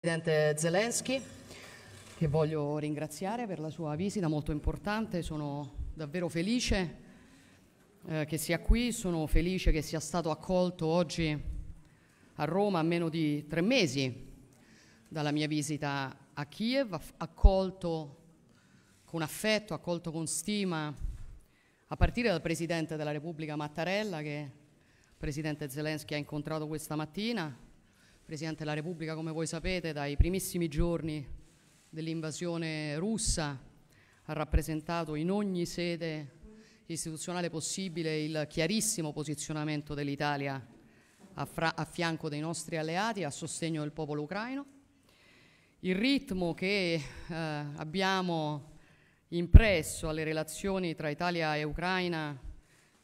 Presidente Zelensky, che voglio ringraziare per la sua visita molto importante, sono davvero felice eh, che sia qui, sono felice che sia stato accolto oggi a Roma a meno di tre mesi dalla mia visita a Kiev, accolto con affetto, accolto con stima, a partire dal Presidente della Repubblica Mattarella che il Presidente Zelensky ha incontrato questa mattina Presidente della Repubblica, come voi sapete, dai primissimi giorni dell'invasione russa ha rappresentato in ogni sede istituzionale possibile il chiarissimo posizionamento dell'Italia a, a, fianco dei nostri alleati a sostegno del popolo ucraino. Il ritmo che eh, abbiamo impresso alle relazioni tra Italia e Ucraina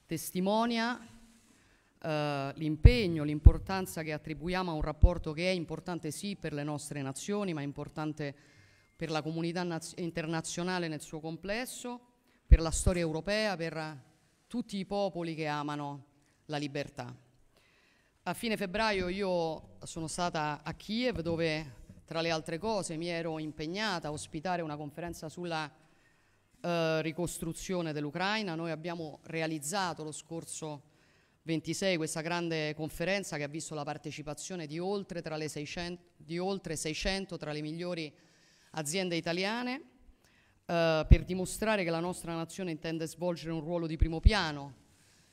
testimonia eh, l'impegno, l'importanza che attribuiamo a un rapporto che è importante sì per le nostre nazioni, ma è importante per la comunità internazionale nel suo complesso, per la storia europea, per tutti i popoli che amano la libertà. A fine febbraio io sono stata a Kiev dove tra le altre cose mi ero impegnata a ospitare una conferenza sulla eh, ricostruzione dell'Ucraina. Noi abbiamo realizzato lo scorso 26 questa grande conferenza che ha visto la partecipazione di oltre, 600, di oltre 600 tra le migliori aziende italiane eh, per dimostrare che la nostra nazione intende svolgere un ruolo di primo piano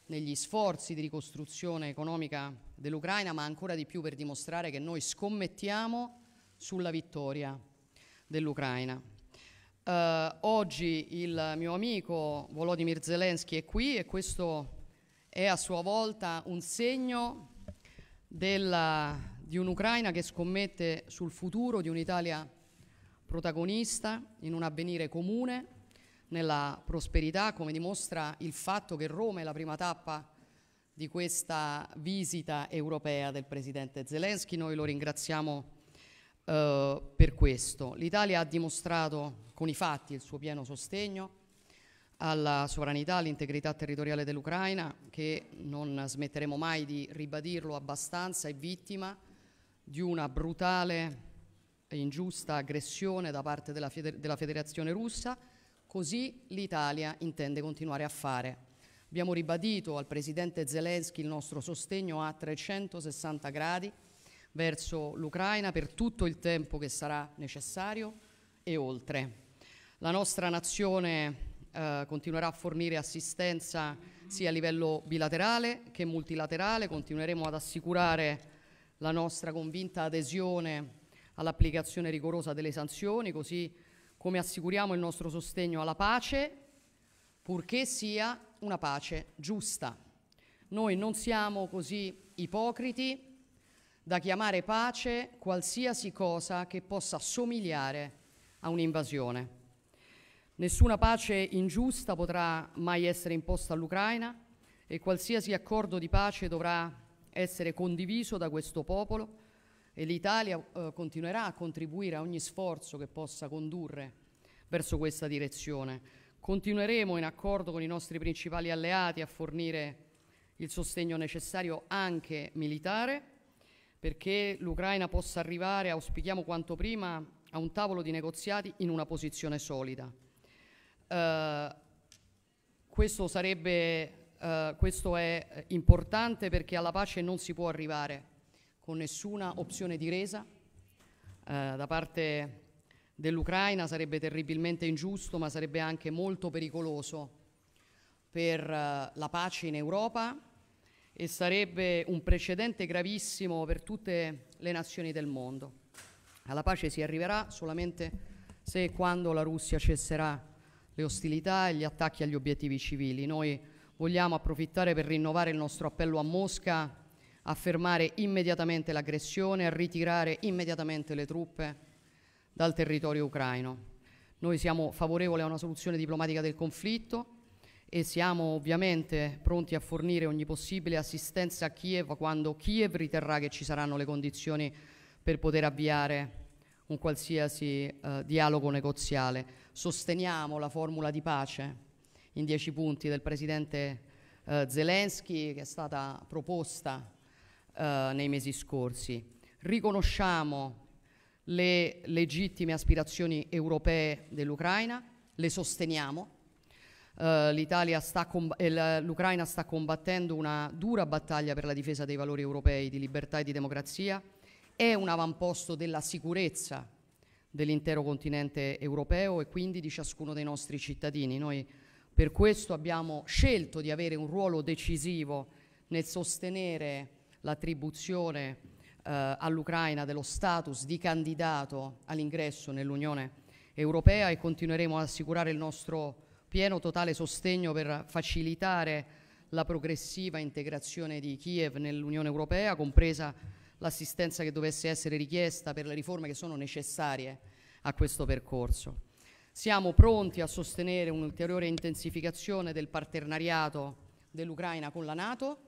negli sforzi di ricostruzione economica dell'Ucraina, ma ancora di più per dimostrare che noi scommettiamo sulla vittoria dell'Ucraina. Eh, oggi il mio amico Volodymyr Zelensky è qui e questo è a sua volta un segno della, di un'Ucraina che scommette sul futuro di un'Italia protagonista in un avvenire comune, nella prosperità, come dimostra il fatto che Roma è la prima tappa di questa visita europea del Presidente Zelensky. Noi lo ringraziamo eh, per questo. L'Italia ha dimostrato con i fatti il suo pieno sostegno alla sovranità, all'integrità territoriale dell'Ucraina, che non smetteremo mai di ribadirlo abbastanza, è vittima di una brutale e ingiusta aggressione da parte della, feder- della Federazione russa, così l'Italia intende continuare a fare. Abbiamo ribadito al Presidente Zelensky il nostro sostegno a 360 gradi verso l'Ucraina per tutto il tempo che sarà necessario e oltre. La nostra nazione eh, continuerà a fornire assistenza sia a livello bilaterale che multilaterale, continueremo ad assicurare la nostra convinta adesione all'applicazione rigorosa delle sanzioni, così come assicuriamo il nostro sostegno alla pace, purché sia una pace giusta. Noi non siamo così ipocriti da chiamare pace qualsiasi cosa che possa somigliare a un'invasione. Nessuna pace ingiusta potrà mai essere imposta all'Ucraina e qualsiasi accordo di pace dovrà essere condiviso da questo popolo e l'Italia eh, continuerà a contribuire a ogni sforzo che possa condurre verso questa direzione. Continueremo in accordo con i nostri principali alleati a fornire il sostegno necessario anche militare perché l'Ucraina possa arrivare, auspichiamo quanto prima, a un tavolo di negoziati in una posizione solida. Eh, questo, sarebbe, eh, questo è importante perché alla pace non si può arrivare con nessuna opzione di resa eh, da parte dell'Ucraina, sarebbe terribilmente ingiusto ma sarebbe anche molto pericoloso per eh, la pace in Europa e sarebbe un precedente gravissimo per tutte le nazioni del mondo. Alla pace si arriverà solamente se e quando la Russia cesserà le ostilità e gli attacchi agli obiettivi civili. Noi vogliamo approfittare per rinnovare il nostro appello a Mosca a fermare immediatamente l'aggressione, a ritirare immediatamente le truppe dal territorio ucraino. Noi siamo favorevoli a una soluzione diplomatica del conflitto e siamo ovviamente pronti a fornire ogni possibile assistenza a Kiev quando Kiev riterrà che ci saranno le condizioni per poter avviare un qualsiasi eh, dialogo negoziale sosteniamo la formula di pace in dieci punti del Presidente eh, Zelensky che è stata proposta eh, nei mesi scorsi. Riconosciamo le legittime aspirazioni europee dell'Ucraina, le sosteniamo. Uh, sta eh, l'Ucraina sta combattendo una dura battaglia per la difesa dei valori europei di libertà e di democrazia, è un avamposto della sicurezza dell'intero continente europeo e quindi di ciascuno dei nostri cittadini. Noi per questo abbiamo scelto di avere un ruolo decisivo nel sostenere l'attribuzione eh, all'Ucraina dello status di candidato all'ingresso nell'Unione Europea e continueremo ad assicurare il nostro pieno totale sostegno per facilitare la progressiva integrazione di Kiev nell'Unione Europea, compresa l'assistenza che dovesse essere richiesta per le riforme che sono necessarie a questo percorso. Siamo pronti a sostenere un'ulteriore intensificazione del partenariato dell'Ucraina con la Nato,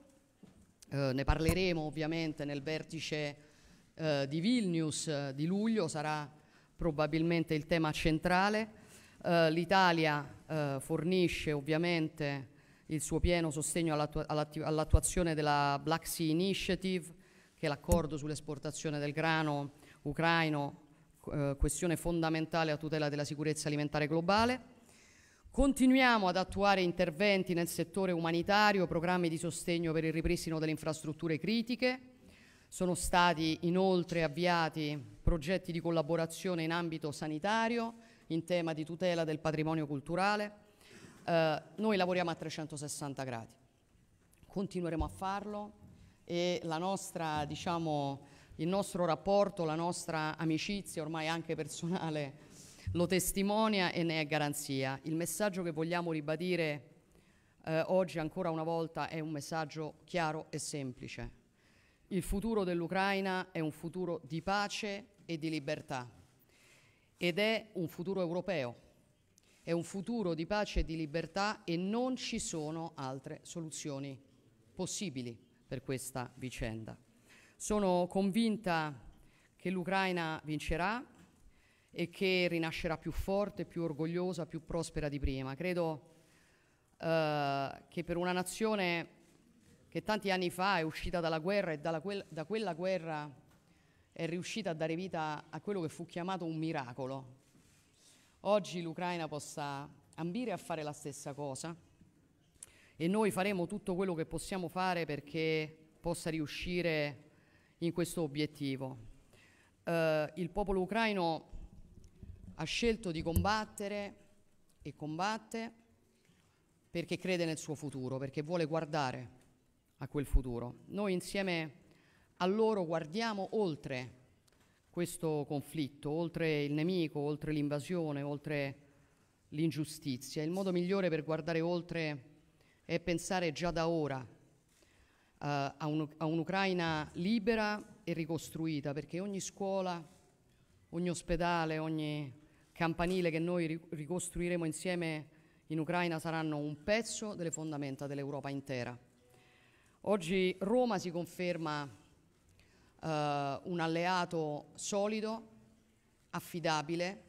eh, ne parleremo ovviamente nel vertice eh, di Vilnius eh, di luglio, sarà probabilmente il tema centrale. Eh, L'Italia eh, fornisce ovviamente il suo pieno sostegno all'attuazione della Black Sea Initiative, che l'accordo sull'esportazione del grano ucraino, eh, questione fondamentale a tutela della sicurezza alimentare globale. Continuiamo ad attuare interventi nel settore umanitario, programmi di sostegno per il ripristino delle infrastrutture critiche. Sono stati inoltre avviati progetti di collaborazione in ambito sanitario, in tema di tutela del patrimonio culturale. Eh, noi lavoriamo a 360 gradi. Continueremo a farlo e nostra, diciamo, il nostro rapporto, la nostra amicizia ormai anche personale lo testimonia e ne è garanzia. Il messaggio che vogliamo ribadire eh, oggi ancora una volta è un messaggio chiaro e semplice. Il futuro dell'Ucraina è un futuro di pace e di libertà ed è un futuro europeo, è un futuro di pace e di libertà e non ci sono altre soluzioni possibili per questa vicenda. Sono convinta che l'Ucraina vincerà e che rinascerà più forte, più orgogliosa, più prospera di prima. Credo eh, che per una nazione che tanti anni fa è uscita dalla guerra e quel, da quella guerra è riuscita a dare vita a quello che fu chiamato un miracolo, oggi l'Ucraina possa ambire a fare la stessa cosa e noi faremo tutto quello che possiamo fare perché possa riuscire in questo obiettivo. Uh, il popolo ucraino ha scelto di combattere e combatte perché crede nel suo futuro, perché vuole guardare a quel futuro. Noi insieme a loro guardiamo oltre questo conflitto, oltre il nemico, oltre l'invasione, oltre l'ingiustizia. Il modo migliore per guardare oltre è pensare già da ora uh, a, un, a un'Ucraina libera e ricostruita, perché ogni scuola, ogni ospedale, ogni campanile che noi ricostruiremo insieme in Ucraina saranno un pezzo delle fondamenta dell'Europa intera. Oggi Roma si conferma uh, un alleato solido, affidabile,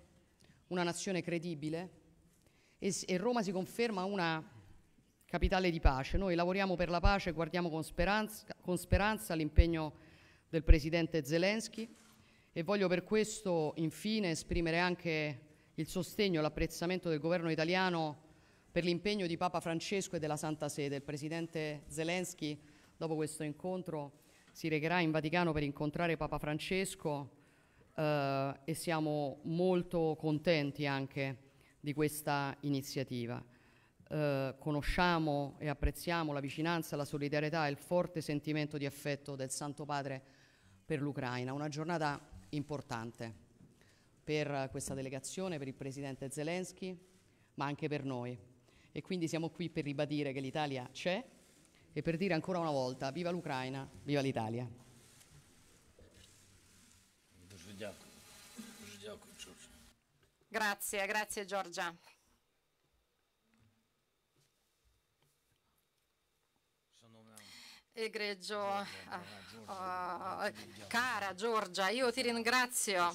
una nazione credibile e, e Roma si conferma una capitale di pace. Noi lavoriamo per la pace, guardiamo con speranza, con speranza l'impegno del Presidente Zelensky e voglio per questo infine esprimere anche il sostegno e l'apprezzamento del governo italiano per l'impegno di Papa Francesco e della Santa Sede. Il Presidente Zelensky, dopo questo incontro, si recherà in Vaticano per incontrare Papa Francesco eh, e siamo molto contenti anche di questa iniziativa eh, conosciamo e apprezziamo la vicinanza, la solidarietà e il forte sentimento di affetto del Santo Padre per l'Ucraina. Una giornata importante per questa delegazione, per il Presidente Zelensky, ma anche per noi. E quindi siamo qui per ribadire che l'Italia c'è e per dire ancora una volta viva l'Ucraina, viva l'Italia. Grazie, grazie Giorgia. Egregio uh, ah, ah, ah, cara Giorgia, io ti ringrazio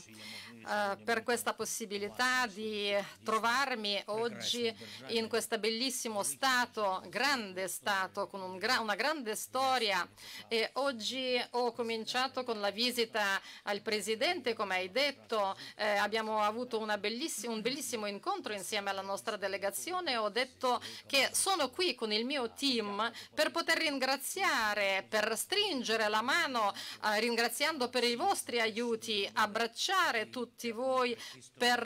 uh, per questa possibilità di trovarmi oggi in questo bellissimo Stato, grande Stato, con un gra una grande storia e oggi ho cominciato con la visita al Presidente, come hai detto, eh, abbiamo avuto belliss un bellissimo incontro insieme alla nostra delegazione, ho detto che sono qui con il mio team per poter ringraziare parlare, per stringere la mano, eh, ringraziando per i vostri aiuti, abbracciare tutti voi per,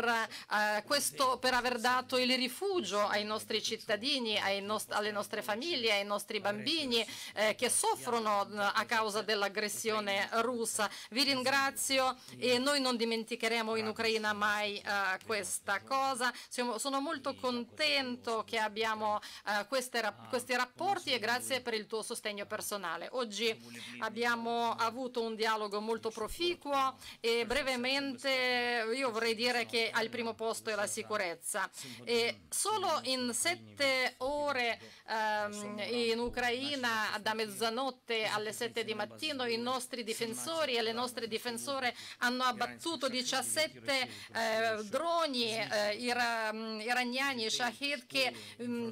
eh, questo, per aver dato il rifugio ai nostri cittadini, ai nost alle nostre famiglie, ai nostri bambini eh, che soffrono eh, a causa dell'aggressione russa. Vi ringrazio e noi non dimenticheremo in Ucraina mai eh, questa cosa. Siamo, sono molto contento che abbiamo eh, questi rapporti e grazie per il tuo sostegno personale personale. Oggi abbiamo avuto un dialogo molto proficuo e brevemente io vorrei dire che al primo posto è la sicurezza. E solo in sette ore ehm, in Ucraina, da mezzanotte alle sette di mattino, i nostri difensori e le nostre difensore hanno abbattuto 17 eh, droni eh, mm, iraniani, Shahid, che... Mh,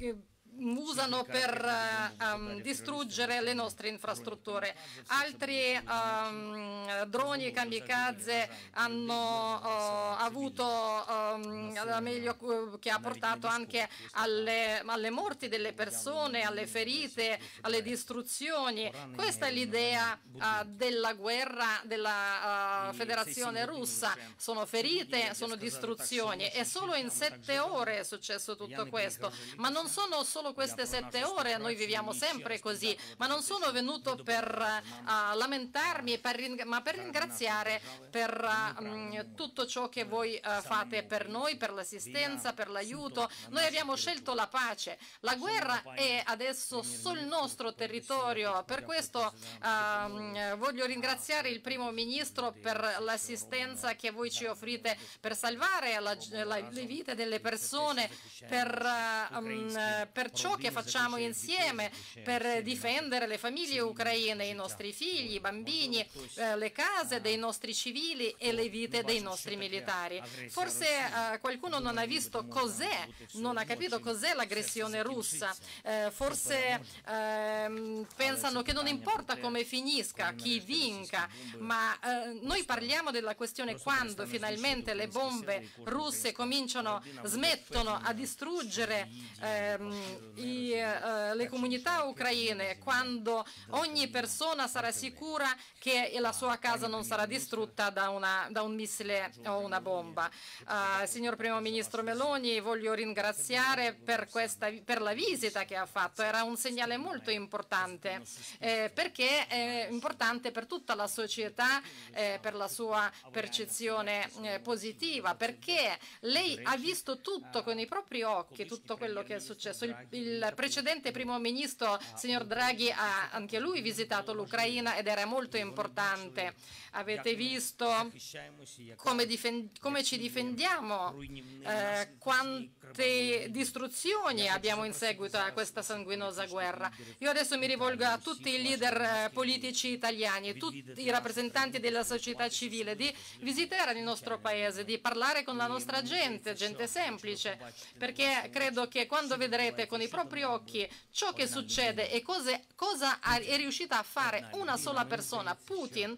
mm, usano per um, distruggere le nostre infrastrutture. Altri um, droni kamikaze hanno uh, avuto um, meglio che ha portato anche alle, alle, morti delle persone, alle ferite, alle distruzioni. Questa è l'idea uh, della guerra della uh, Federazione Russa. Sono ferite, sono distruzioni e solo in sette ore è successo tutto questo, ma non sono solo solo queste sette ore, noi viviamo sempre così, ma non sono venuto per uh, lamentarmi, per ma per ringraziare per uh, tutto ciò che voi uh, fate per noi, per l'assistenza, per l'aiuto. Noi abbiamo scelto la pace, la guerra è adesso sul nostro territorio, per questo ehm, voglio ringraziare il primo ministro per l'assistenza che voi ci offrite per salvare la, la, le vite delle persone, per, um, per ciò che facciamo insieme per difendere le famiglie ucraine, i nostri figli, i bambini, eh, le case dei ah. nostri civili e le vite dei nostri militari. Forse eh, qualcuno non ha visto cos'è, non ha capito cos'è l'aggressione russa, forse pensano che non importa come finisca, chi vinca, ma eh, noi parliamo della questione quando finalmente le bombe russe cominciano, smettono a distruggere ehm, i, eh, le comunità ucraine quando ogni persona sarà sicura che la sua casa non sarà distrutta da, una, da un missile o una bomba. Uh, signor Primo Ministro Meloni, voglio ringraziare per, questa, per, la visita che ha fatto, era un segnale molto importante eh, perché è importante per tutta la società, eh, per la sua percezione positiva, perché lei ha visto tutto con i propri occhi, tutto quello che è successo. Il, il precedente primo ministro, ah, signor Draghi, ha anche lui visitato l'Ucraina ed era molto importante. Avete visto come, come ci difendiamo, eh, quante distruzioni abbiamo in seguito a questa sanguinosa guerra. Io adesso mi rivolgo a tutti i leader eh, politici italiani, tutti i rappresentanti della società civile, di visitare il nostro paese, di parlare con la nostra gente, gente semplice, perché credo che quando vedrete con i i propri occhi ciò che succede e cose, cosa è riuscita a fare una sola persona, Putin,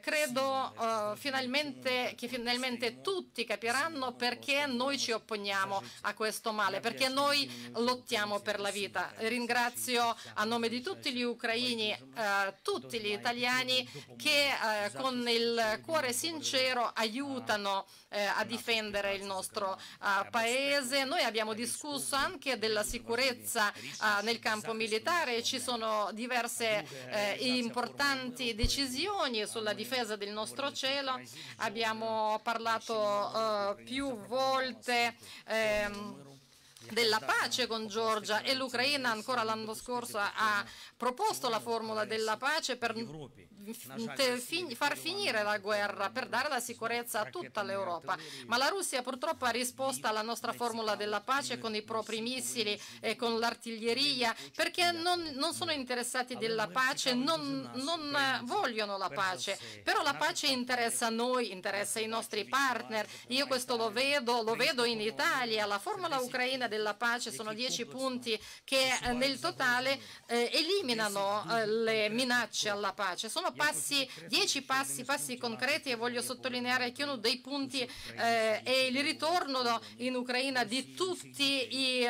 credo eh, finalmente, che finalmente tutti capiranno perché noi ci opponiamo a questo male, perché noi lottiamo per la vita. Ringrazio a nome di tutti gli ucraini, eh, tutti gli italiani che con il cuore sincero aiutano a difendere il nostro paese. Noi abbiamo discusso anche della sicurezza nel campo militare, ci sono diverse importanti decisioni sulla difesa del nostro cielo, abbiamo parlato eh, più volte. Ehm, della pace con Georgia e l'Ucraina ancora l'anno scorso ha proposto la formula della pace per far finire la guerra, per dare la sicurezza a tutta l'Europa. Ma la Russia purtroppo ha risposto alla nostra formula della pace con i propri missili e con l'artiglieria perché non, non sono interessati della pace, non, non vogliono la pace, però la pace interessa a noi, interessa i nostri partner. Io questo lo vedo, lo vedo in Italia, la formula ucraina del della pace sono 10 punti che nel totale eh, eliminano eh, le minacce alla pace. Sono passi, 10 passi, passi concreti e voglio sottolineare che uno dei punti eh, è il ritorno in Ucraina di tutti i,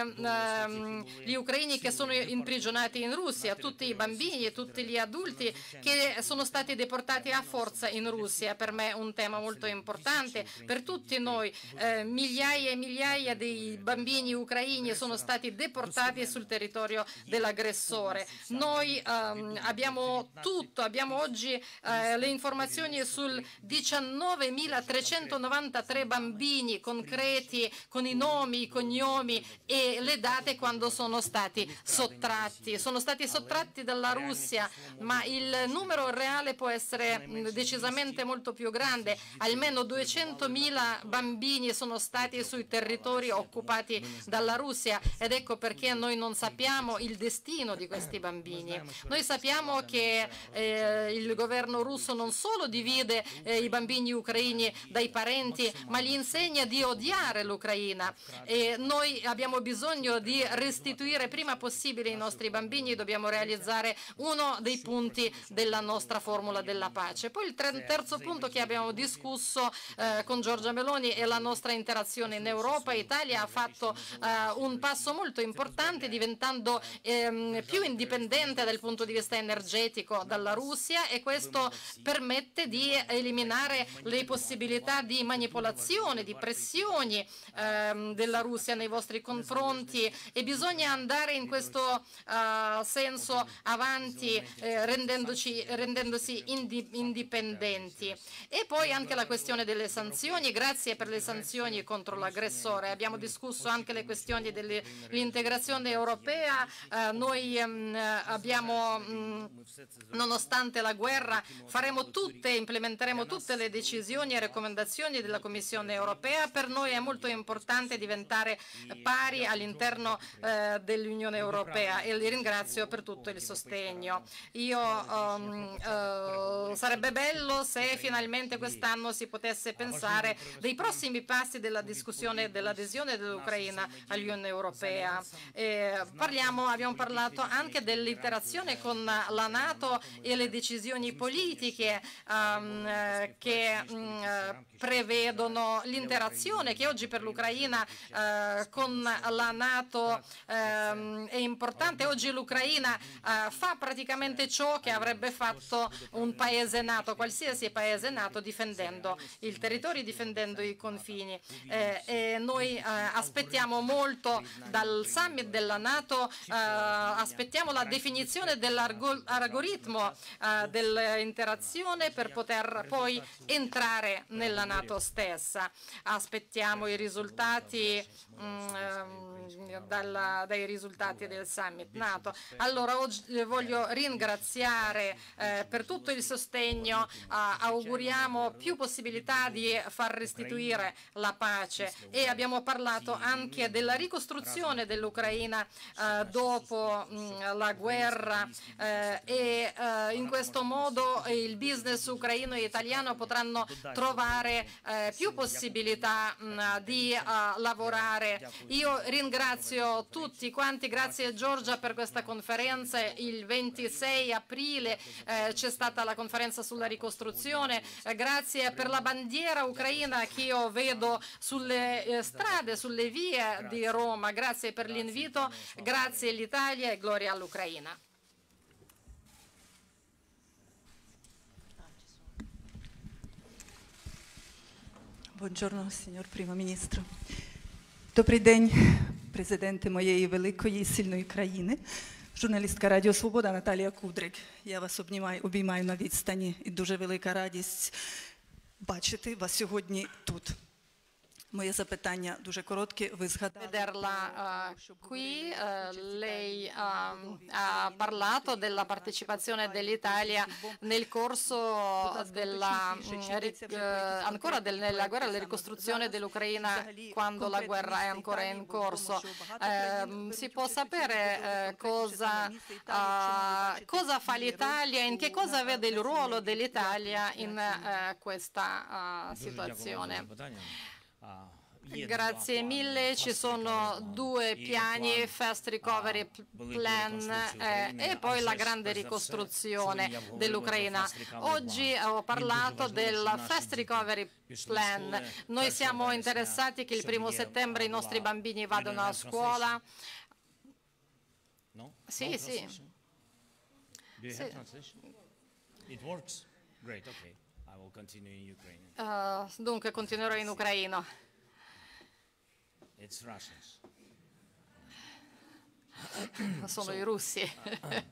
gli ucraini che sono imprigionati in Russia, tutti i bambini, e tutti gli adulti che sono stati deportati a forza in Russia. Per me è un tema molto importante, per tutti noi, migliaia e migliaia di bambini ucraini ucraini sono stati deportati sul territorio dell'aggressore. Noi ehm, abbiamo tutto, abbiamo oggi eh, le informazioni sul 19.393 bambini concreti con i nomi, i cognomi e le date quando sono stati sottratti. Sono stati sottratti dalla Russia, ma il numero reale può essere decisamente molto più grande. Almeno 200.000 bambini sono stati sui territori occupati dalla dalla Russia ed ecco perché noi non sappiamo il destino di questi bambini. Noi sappiamo che eh, il governo russo non solo divide eh, i bambini ucraini dai parenti, ma gli insegna di odiare l'Ucraina. E noi abbiamo bisogno di restituire prima possibile i nostri bambini, dobbiamo realizzare uno dei punti della nostra formula della pace. Poi il terzo punto che abbiamo discusso eh, con Giorgia Meloni è la nostra interazione in Europa. Italia ha fatto eh, eh, un passo molto importante diventando ehm, più indipendente dal punto di vista energetico dalla Russia e questo permette di eliminare le possibilità di manipolazione, di pressioni ehm, della Russia nei vostri confronti e bisogna andare in questo eh, senso avanti eh, rendendosi indi indipendenti. E poi anche la questione delle sanzioni, grazie per le sanzioni contro l'aggressore, abbiamo discusso anche le questioni questioni dell'integrazione europea. Eh, noi ehm, abbiamo, mm, nonostante la guerra, faremo tutte, implementeremo tutte le decisioni e raccomandazioni della Commissione europea. Per noi è molto importante diventare pari all'interno eh, dell'Unione europea e li ringrazio per tutto il sostegno. Io, um, uh, sarebbe bello se finalmente quest'anno si potesse pensare dei prossimi passi della discussione dell'adesione dell'Ucraina all'Unione Europea. Eh, parliamo, abbiamo parlato anche dell'interazione con la Nato e le decisioni politiche um, che um, prevedono l'interazione che oggi per l'Ucraina uh, con la Nato um, è importante. Oggi l'Ucraina uh, fa praticamente ciò che avrebbe fatto un paese nato, qualsiasi paese nato, difendendo il territorio, difendendo i confini. Eh, noi uh, aspettiamo molto molto dal summit della Nato, eh, aspettiamo la definizione dell'algoritmo eh, dell'interazione per poter poi entrare nella Nato stessa. Aspettiamo i risultati dalla, dai risultati del summit NATO. Allora oggi voglio ringraziare eh, per tutto il sostegno, eh, auguriamo più possibilità di far restituire la pace e abbiamo parlato anche della ricostruzione dell'Ucraina eh, dopo mh, la guerra e in questo modo il business ucraino e italiano potranno trovare più possibilità mh, di lavorare Ministre, io ringrazio tutti quanti, grazie Giorgia per questa conferenza. Il 26 aprile eh, c'è stata la conferenza sulla ricostruzione, eh, grazie per la bandiera ucraina che io vedo sulle eh, strade, sulle vie di Roma, grazie per l'invito, grazie all'Italia e gloria all'Ucraina. Buongiorno signor Primo Ministro. Добрий день, президенти моєї великої сильної країни, журналістка Радіо Свобода Наталія Кудрик. Я вас обнімаю, обіймаю на відстані і дуже велика радість бачити вас сьогодні тут. Моє запитання дуже коротке. Ви згадали vederla uh, qui uh, lei uh, ha parlato della partecipazione dell'Italia nel corso della ancora del, nella guerra della ricostruzione dell'Ucraina quando la guerra è ancora in corso. si può sapere cosa, cosa fa l'Italia, e in che cosa vede il ruolo dell'Italia in questa situazione? Grazie mille, ci sono due piani, Fast Recovery Plan eh, e poi la grande ricostruzione dell'Ucraina. Oggi ho parlato del Fast Recovery Plan. Noi siamo interessati che il primo settembre i nostri bambini vadano a scuola. Sì, sì. sì. Uh, dunque continuerò in ucraino. Sono i russi. Ah, ah.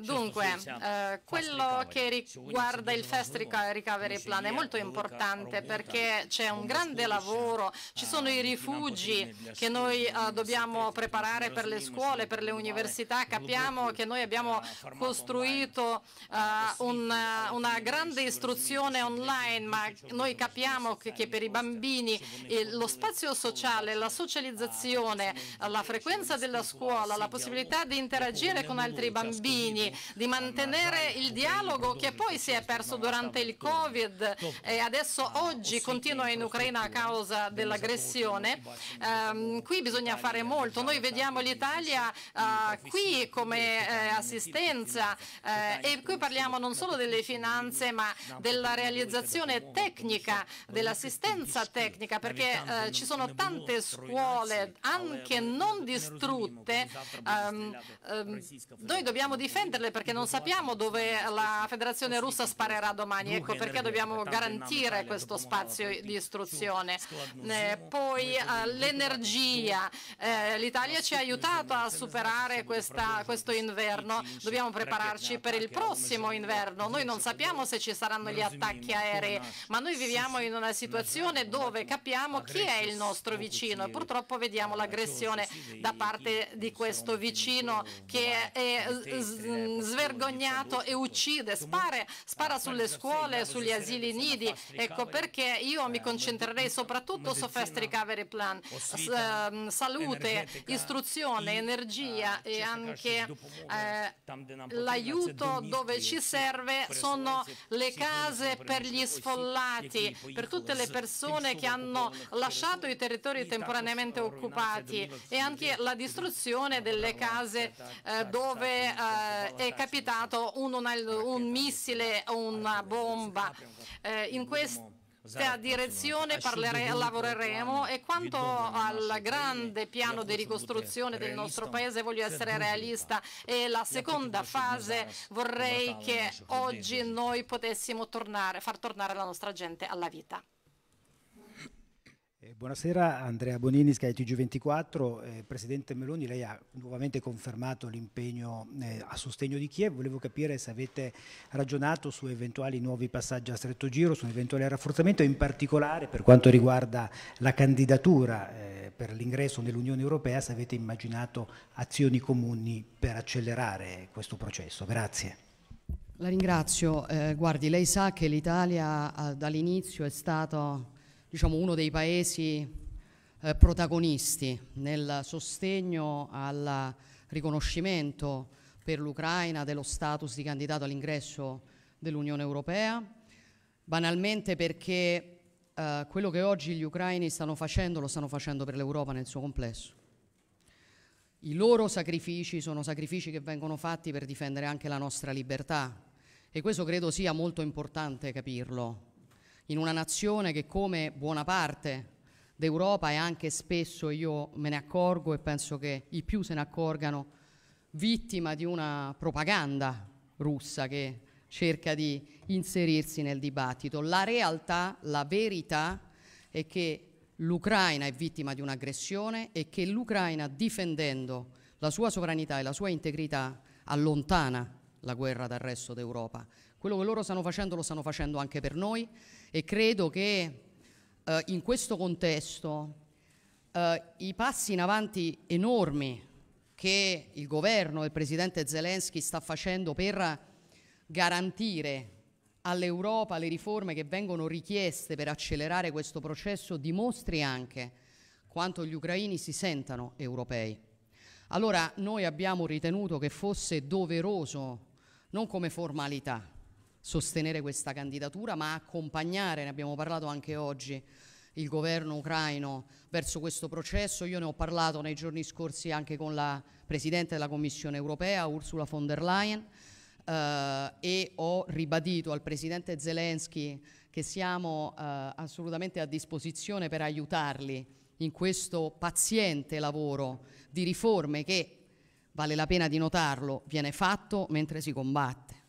Dunque, eh, quello che riguarda il Fast Recovery Plan è molto importante perché c'è un grande lavoro, ci sono i rifugi che noi eh, dobbiamo preparare per le scuole, per le università, capiamo che noi abbiamo costruito eh, una, una grande istruzione online, ma noi capiamo che, che per i bambini il, lo spazio sociale, la socializzazione, la frequenza della scuola, la possibilità di interagire con altri bambini, bambini, di mantenere il dialogo che poi si è perso durante il Covid e eh, adesso oggi continua in Ucraina a causa dell'aggressione. Um, ehm, qui bisogna fare molto. Diciamo, noi vediamo l'Italia uh, qui come uh, assistenza uh, e qui parliamo non solo delle finanze ma della realizzazione tecnica, dell'assistenza tecnica perché ci sono tante scuole anche non distrutte. Um, um, noi dobbiamo difenderle perché non sappiamo dove la Federazione russa sparerà domani. Ecco perché dobbiamo garantire questo spazio di istruzione. Eh, poi eh, l'energia. Eh, L'Italia ci ha aiutato a superare questa, questo inverno. Dobbiamo prepararci per il prossimo inverno. Noi non sappiamo se ci saranno gli attacchi aerei, ma noi viviamo in una situazione dove capiamo chi è il nostro vicino e purtroppo vediamo l'aggressione da parte di questo vicino che è svergognato e uccide, spara, spara sulle scuole, sugli asili nidi. Ecco perché io mi eh, concentrerei soprattutto su Fast Recovery Plan, ehm, salute, istruzione, energia eh, e anche eh, l'aiuto dove ci serve sono le case per gli sfollati, per tutte le persone che hanno lasciato i territori temporaneamente occupati e anche la distruzione delle case eh, dove eh, è capitato un, un missile o una bomba. Eh, in questo questa direzione parlere, lavoreremo e quanto al grande piano di ricostruzione del nostro paese voglio essere realista e la seconda fase vorrei che oggi noi potessimo tornare, far tornare la nostra gente alla vita. Eh, buonasera, Andrea Bonini, Sky TG24. Eh, Presidente Meloni, lei ha nuovamente confermato l'impegno eh, a sostegno di Kiev. Volevo capire se avete ragionato su eventuali nuovi passaggi a stretto giro, su un eventuale rafforzamento, in particolare per quanto riguarda la candidatura eh, per l'ingresso nell'Unione Europea, se avete immaginato azioni comuni per accelerare questo processo. Grazie. La ringrazio. Eh, guardi, lei sa che l'Italia dall'inizio è stato diciamo, uno dei paesi eh, protagonisti nel sostegno al riconoscimento per l'Ucraina dello status di candidato all'ingresso dell'Unione Europea, banalmente perché eh, quello che oggi gli ucraini stanno facendo lo stanno facendo per l'Europa nel suo complesso. I loro sacrifici sono sacrifici che vengono fatti per difendere anche la nostra libertà e questo credo sia molto importante capirlo in una nazione che come buona parte d'Europa e anche spesso io me ne accorgo e penso che i più se ne accorgano, vittima di una propaganda russa che cerca di inserirsi nel dibattito. La realtà, la verità è che l'Ucraina è vittima di un'aggressione e che l'Ucraina difendendo la sua sovranità e la sua integrità allontana la guerra dal resto d'Europa. Quello che loro stanno facendo lo stanno facendo anche per noi e credo che eh, in questo contesto eh, i passi in avanti enormi che il governo e il presidente Zelensky sta facendo per garantire all'Europa le riforme che vengono richieste per accelerare questo processo dimostri anche quanto gli ucraini si sentano europei. Allora noi abbiamo ritenuto che fosse doveroso, non come formalità, sostenere questa candidatura, ma accompagnare, ne abbiamo parlato anche oggi, il governo ucraino verso questo processo. Io ne ho parlato nei giorni scorsi anche con la Presidente della Commissione europea, Ursula von der Leyen, eh, e ho ribadito al Presidente Zelensky che siamo eh, assolutamente a disposizione per aiutarli in questo paziente lavoro di riforme che, vale la pena di notarlo, viene fatto mentre si combatte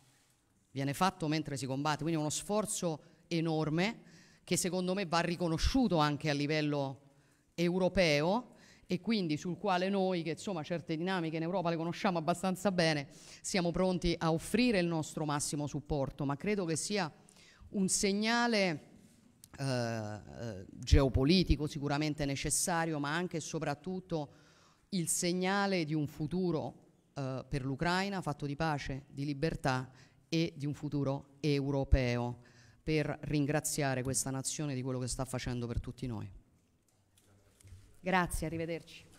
viene fatto mentre si combatte, quindi è uno sforzo enorme che secondo me va riconosciuto anche a livello europeo e quindi sul quale noi, che insomma certe dinamiche in Europa le conosciamo abbastanza bene, siamo pronti a offrire il nostro massimo supporto, ma credo che sia un segnale eh, eh geopolitico sicuramente necessario, ma anche e soprattutto il segnale di un futuro eh, per l'Ucraina fatto di pace, di libertà e di un futuro europeo per ringraziare questa nazione di quello che sta facendo per tutti noi. Grazie, arrivederci.